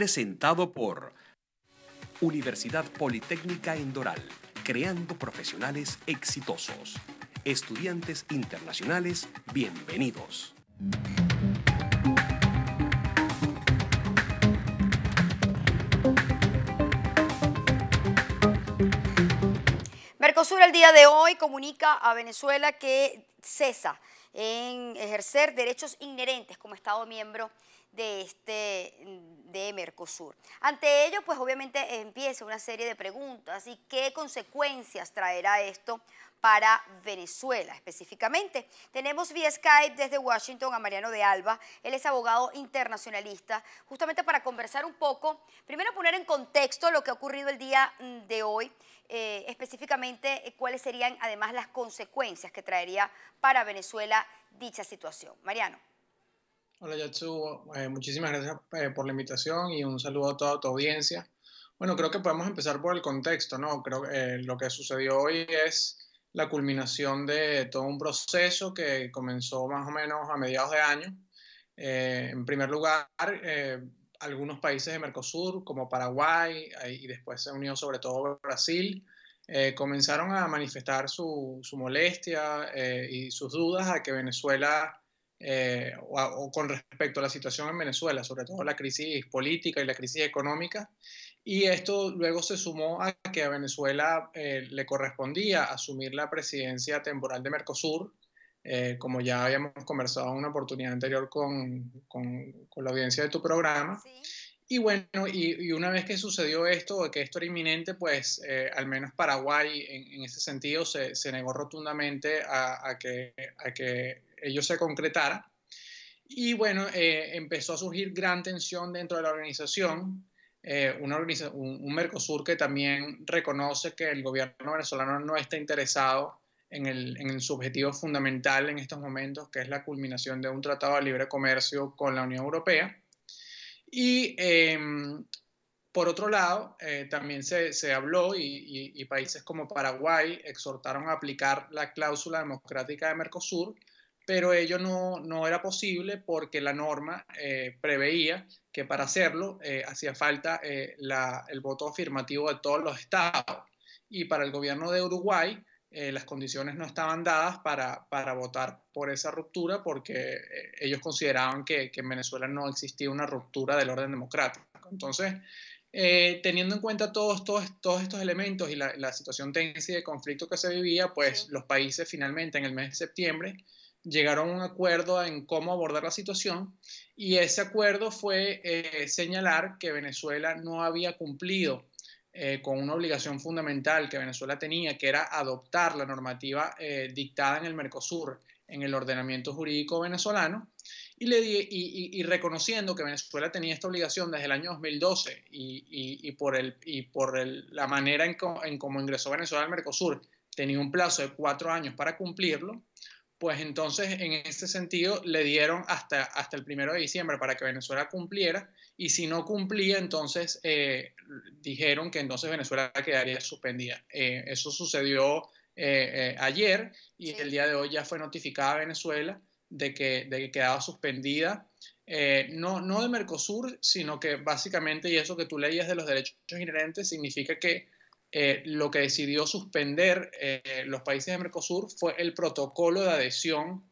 presentado por Universidad Politécnica Endoral, creando profesionales exitosos. Estudiantes internacionales, bienvenidos. Mercosur el día de hoy comunica a Venezuela que cesa en ejercer derechos inherentes como Estado miembro de, este, mm, de Mercosur. Ante ello, pues obviamente empieza una serie de preguntas y qué consecuencias traerá esto para Venezuela específicamente. Tenemos vía Skype desde Washington a Mariano de Alba, él es abogado internacionalista, justamente para conversar un poco, primero poner en contexto lo que ha ocurrido el día mm, de hoy, eh, específicamente eh, cuáles serían además las consecuencias que traería para Venezuela dicha situación. Mariano. Hola Yatsu, eh, muchísimas gracias eh, por la invitación y un saludo a toda tu audiencia. Bueno, creo que podemos empezar por el contexto, ¿no? Creo que eh, lo que sucedió hoy es la culminación de todo un proceso que comenzó más o menos a mediados de año. en primer lugar, algunos países de Mercosur, como Paraguay, y después se unió sobre todo Brasil, comenzaron a manifestar su, su molestia y sus dudas a que Venezuela eh, o, con respecto a la situación en Venezuela, sobre todo la crisis política y la crisis económica. Y esto luego se sumó a que a Venezuela eh, le correspondía asumir la presidencia temporal de Mercosur, eh, como ya habíamos conversado en una oportunidad anterior con, la audiencia de tu programa. Y bueno, y, una vez que sucedió esto, que esto era inminente, pues al menos Paraguay en, ese sentido se, negó rotundamente que, a que ello se concretara. Y bueno, eh, empezó a surgir gran tensión dentro de la organización. Eh, una un, Mercosur que también reconoce que el gobierno venezolano no está interesado en, el, en su objetivo fundamental en estos momentos, que es la culminación de un tratado de libre comercio con la Unión Europea. Y em, por otro lado, eh, también se, se habló y, países como Paraguay exhortaron a aplicar la cláusula democrática de Mercosur, pero ello no, no era posible porque la norma eh, preveía que para hacerlo eh, hacía falta eh, el voto afirmativo de todos los estados. Y para el gobierno de Uruguay, las condiciones no estaban dadas para, votar por esa ruptura porque ellos consideraban que, que, en Venezuela no existía una ruptura del orden democrático. Entonces, teniendo en cuenta todos, todos, estos elementos y la, situación tensa de conflicto que se vivía, pues los países finalmente en el mes de septiembre llegaron a un acuerdo en cómo abordar la situación y ese acuerdo fue eh, señalar que Venezuela no había cumplido eh, con una obligación fundamental que Venezuela tenía, que era adoptar la normativa eh, dictada en el Mercosur, en el ordenamiento jurídico venezolano, y, reconociendo que Venezuela tenía esta obligación desde el año 2012 y, por, la manera en cómo ingresó Venezuela al Mercosur, tenía un plazo de cuatro años para cumplirlo, pues entonces en ese sentido le dieron hasta, hasta el primero de diciembre para que Venezuela cumpliera y si no cumplía entonces eh, dijeron que entonces Venezuela quedaría suspendida. Eh, eso sucedió eh, ayer y el día de hoy ya fue notificada a Venezuela de que, de que quedaba suspendida, no, no de Mercosur, sino que básicamente, y eso que tú leías de los derechos inherentes, significa que eh, lo que decidió suspender eh, los países de Mercosur fue el protocolo de adhesión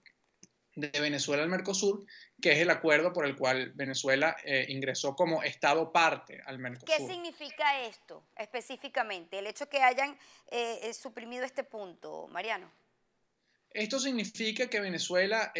de Venezuela al Mercosur, que es el acuerdo por el cual Venezuela eh, ingresó como Estado parte al Mercosur. ¿Qué significa esto específicamente? El hecho que hayan suprimido este punto, Mariano. Esto significa que Venezuela,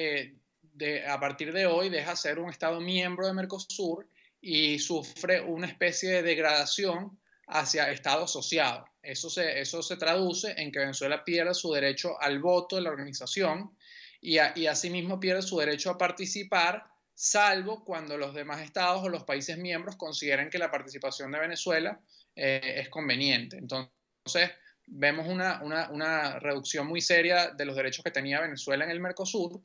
a partir de hoy, deja de ser un Estado miembro de Mercosur y sufre una especie de degradación hacia estado asociado. Eso se, eso se traduce en que Venezuela pierde su derecho al voto de la organización y, asimismo pierde su derecho a participar, salvo cuando los demás estados o los países miembros consideren que la participación de Venezuela eh, es conveniente. Entonces, vemos una, reducción muy seria de los derechos que tenía Venezuela en el Mercosur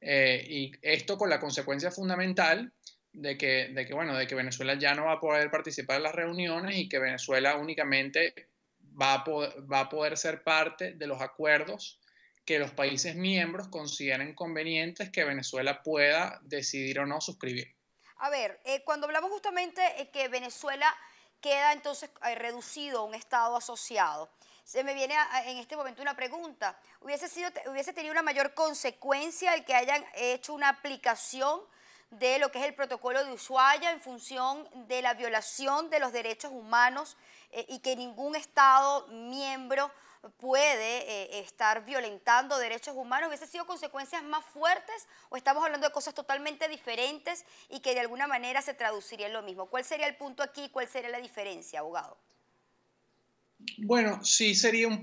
eh, y esto con la consecuencia fundamental de que, de que, bueno, de que Venezuela ya no va a poder participar en las reuniones y que Venezuela únicamente va a, poder, va a poder ser parte de los acuerdos que los países miembros consideren convenientes que Venezuela pueda decidir o no suscribir. A ver, eh, cuando hablamos justamente de eh, que Venezuela queda entonces eh, reducido a un Estado asociado, se me viene en este momento una pregunta. ¿Hubiese, sido, ¿Hubiese tenido una mayor consecuencia el que hayan hecho una aplicación? de lo que es el protocolo de Ushuaia en función de la violación de los derechos humanos eh, y que ningún Estado miembro puede eh, estar violentando derechos humanos, hubiese sido consecuencias más fuertes o estamos hablando de cosas totalmente diferentes y que de alguna manera se traduciría en lo mismo. ¿Cuál sería el punto aquí? ¿Cuál sería la diferencia, abogado? Bueno, sí sería un,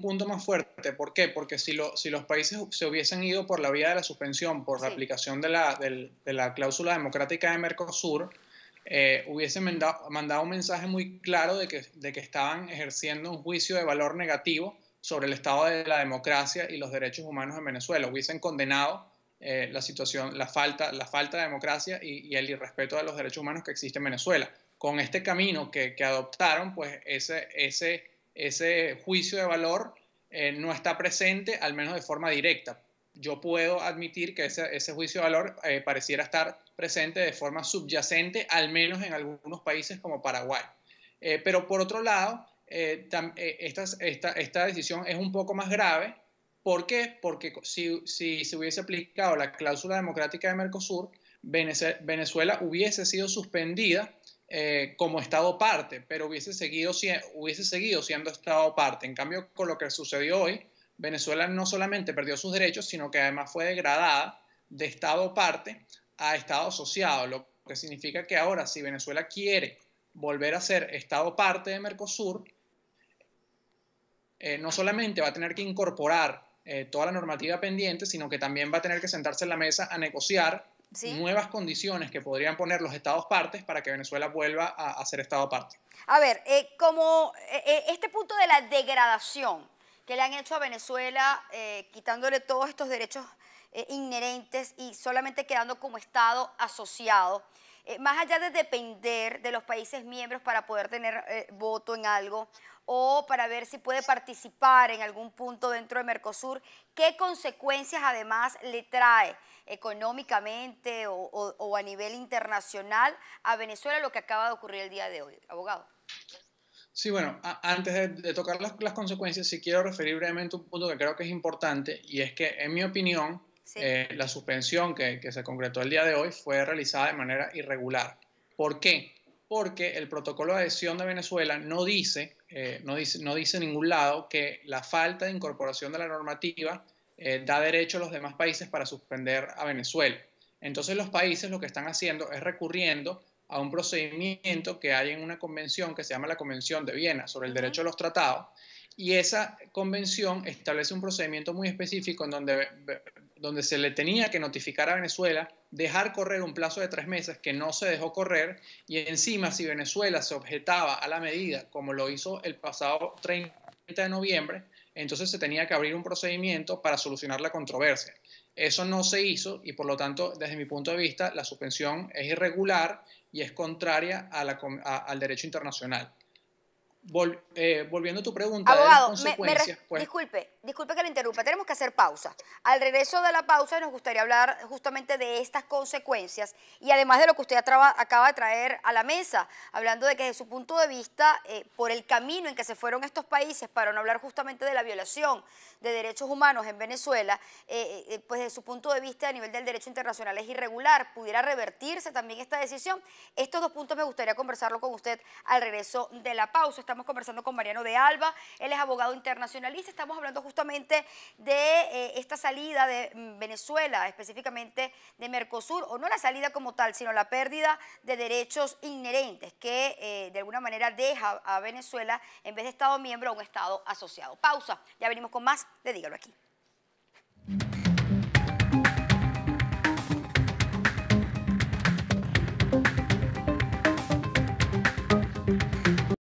punto más fuerte. ¿Por qué? Porque si, los países se hubiesen ido por la vía de la suspensión, por la aplicación de la, cláusula democrática de Mercosur, eh, hubiesen mandado, un mensaje muy claro de que, estaban ejerciendo un juicio de valor negativo sobre el estado de la democracia y los derechos humanos en Venezuela. Hubiesen condenado eh, la situación, la falta, la falta de democracia y, y, el irrespeto de los derechos humanos que existe en Venezuela con este camino que, adoptaron, pues ese, juicio de valor eh, no está presente, al menos de forma directa. Yo puedo admitir que ese, juicio de valor eh, pareciera estar presente de forma subyacente, al menos en algunos países como Paraguay. Eh, pero por otro lado, esta, decisión es un poco más grave. ¿Por qué? Porque si se hubiese aplicado la cláusula democrática de Mercosur, Venezuela hubiese sido suspendida eh, como Estado parte, pero hubiese seguido, hubiese seguido siendo Estado parte. En cambio, con lo que sucedió hoy, Venezuela no solamente perdió sus derechos, sino que además fue degradada de Estado parte a Estado asociado, lo que significa que ahora si Venezuela quiere volver a ser Estado parte de Mercosur, eh, no solamente va a tener que incorporar eh, toda la normativa pendiente, sino que también va a tener que sentarse en la mesa a negociar nuevas condiciones que podrían poner los estados partes para que Venezuela vuelva a, ser estado parte. A ver, eh, como eh, eh, este punto de la degradación que le han hecho a Venezuela, quitándole todos estos derechos inherentes y solamente quedando como estado asociado, eh, más allá de depender de los países miembros para poder tener eh, voto en algo o para ver si puede participar en algún punto dentro de Mercosur, ¿qué consecuencias además le trae económicamente o, a nivel internacional a Venezuela lo que acaba de ocurrir el día de hoy, abogado? Sí, bueno, antes de, tocar las, las, consecuencias, sí quiero referir brevemente un punto que creo que es importante y es que, en mi opinión, eh, la suspensión que, se concretó el día de hoy fue realizada de manera irregular. ¿Por qué? Porque el protocolo de adhesión de Venezuela no dice, eh, no dice, no dice en ningún lado que la falta de incorporación de la normativa eh, da derecho a los demás países para suspender a Venezuela. Entonces los países lo que están haciendo es recurriendo a un procedimiento que hay en una convención que se llama la Convención de Viena sobre el derecho a los tratados, y esa convención establece un procedimiento muy específico en donde donde se le tenía que notificar a Venezuela, dejar correr un plazo de tres meses que no se dejó correr y encima si Venezuela se objetaba a la medida como lo hizo el pasado 30 de noviembre, entonces se tenía que abrir un procedimiento para solucionar la controversia. Eso no se hizo y por lo tanto, desde mi punto de vista, la suspensión es irregular y es contraria al derecho internacional. Eh, volviendo a tu pregunta, abogado, pues. disculpe, disculpe que la interrumpa, tenemos que hacer pausa. Al regreso de la pausa nos gustaría hablar justamente de estas consecuencias y además de lo que usted acaba de traer a la mesa, hablando de que desde su punto de vista, eh, por el camino en que se fueron estos países, para no hablar justamente de la violación de derechos humanos en Venezuela, eh, pues desde su punto de vista a nivel del derecho internacional es irregular, pudiera revertirse también esta decisión. Estos dos puntos me gustaría conversarlo con usted al regreso de la pausa. Estamos conversando con Mariano de Alba, él es abogado internacionalista. Estamos hablando justamente de eh, esta salida de mm, Venezuela, específicamente de Mercosur, o no la salida como tal, sino la pérdida de derechos inherentes que eh, de alguna manera deja a Venezuela en vez de Estado miembro a un Estado asociado. Pausa, ya venimos con más de Dígalo aquí.